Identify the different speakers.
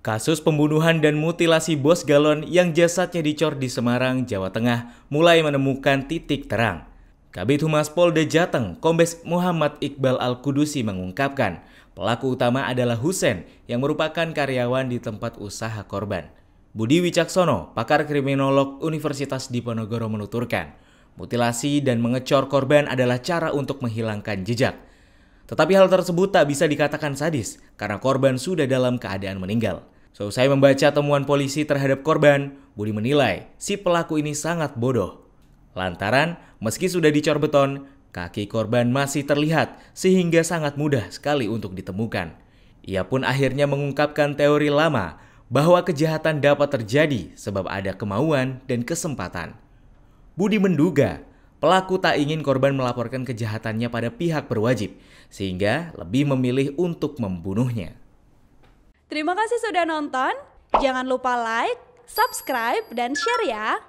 Speaker 1: Kasus pembunuhan dan mutilasi bos galon yang jasadnya dicor di Semarang, Jawa Tengah mulai menemukan titik terang. Kabit Humas Polda Jateng, Kombes Muhammad Iqbal Al-Kudusi mengungkapkan, pelaku utama adalah Husen yang merupakan karyawan di tempat usaha korban. Budi Wicaksono, pakar kriminolog Universitas Diponegoro menuturkan, mutilasi dan mengecor korban adalah cara untuk menghilangkan jejak. Tetapi hal tersebut tak bisa dikatakan sadis karena korban sudah dalam keadaan meninggal. Selesai membaca temuan polisi terhadap korban, Budi menilai si pelaku ini sangat bodoh. Lantaran, meski sudah dicor beton, kaki korban masih terlihat sehingga sangat mudah sekali untuk ditemukan. Ia pun akhirnya mengungkapkan teori lama bahwa kejahatan dapat terjadi sebab ada kemauan dan kesempatan. Budi menduga Pelaku tak ingin korban melaporkan kejahatannya pada pihak berwajib, sehingga lebih memilih untuk membunuhnya.
Speaker 2: Terima kasih sudah nonton. Jangan lupa like, subscribe, dan share ya.